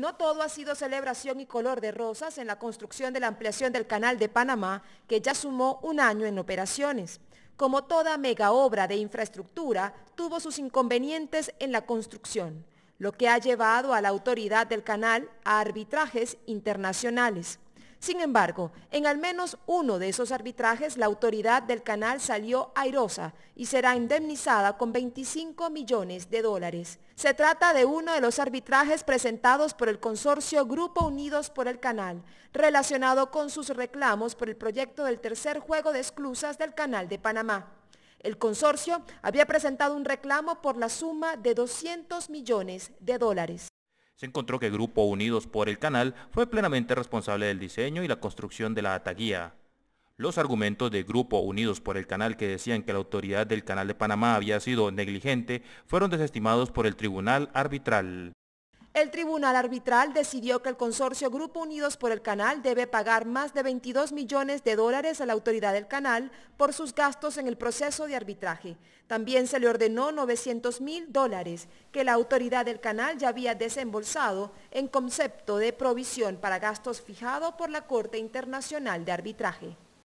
No todo ha sido celebración y color de rosas en la construcción de la ampliación del Canal de Panamá, que ya sumó un año en operaciones. Como toda mega obra de infraestructura, tuvo sus inconvenientes en la construcción, lo que ha llevado a la autoridad del canal a arbitrajes internacionales. Sin embargo, en al menos uno de esos arbitrajes la autoridad del canal salió airosa y será indemnizada con 25 millones de dólares. Se trata de uno de los arbitrajes presentados por el consorcio Grupo Unidos por el Canal, relacionado con sus reclamos por el proyecto del tercer juego de esclusas del Canal de Panamá. El consorcio había presentado un reclamo por la suma de 200 millones de dólares. Se encontró que Grupo Unidos por el Canal fue plenamente responsable del diseño y la construcción de la ataguía. Los argumentos de Grupo Unidos por el Canal que decían que la autoridad del Canal de Panamá había sido negligente fueron desestimados por el Tribunal Arbitral. El tribunal arbitral decidió que el consorcio Grupo Unidos por el Canal debe pagar más de 22 millones de dólares a la autoridad del canal por sus gastos en el proceso de arbitraje. También se le ordenó 900 mil dólares que la autoridad del canal ya había desembolsado en concepto de provisión para gastos fijado por la Corte Internacional de Arbitraje.